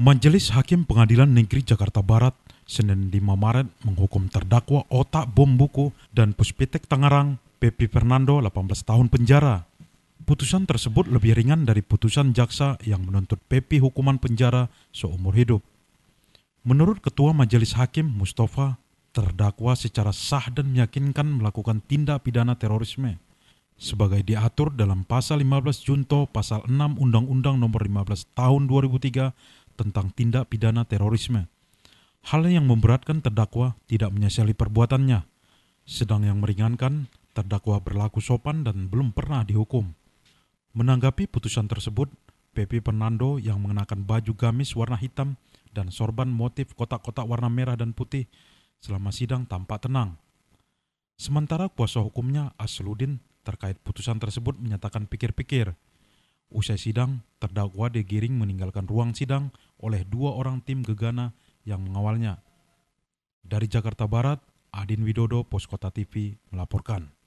Majelis Hakim Pengadilan Negeri Jakarta Barat Senin 5 Maret menghukum terdakwa otak bom buku dan Puspitek Tangerang Pepi Fernando 18 tahun penjara. Putusan tersebut lebih ringan dari putusan jaksa yang menuntut Pepi hukuman penjara seumur hidup. Menurut Ketua Majelis Hakim Mustafa, terdakwa secara sah dan meyakinkan melakukan tindak pidana terorisme sebagai diatur dalam pasal 15 Junto pasal 6 Undang-Undang nomor 15 tahun 2003 tentang tindak pidana terorisme. Hal yang memberatkan terdakwa tidak menyesali perbuatannya, sedang yang meringankan terdakwa berlaku sopan dan belum pernah dihukum. Menanggapi putusan tersebut, Pepe Fernando yang mengenakan baju gamis warna hitam dan sorban motif kotak-kotak warna merah dan putih selama sidang tampak tenang. Sementara kuasa hukumnya Asludin terkait putusan tersebut menyatakan pikir-pikir. Usai sidang, terdakwa digiring meninggalkan ruang sidang oleh dua orang tim Gegana yang mengawalnya. Dari Jakarta Barat, Adin Widodo, Poskota TV melaporkan.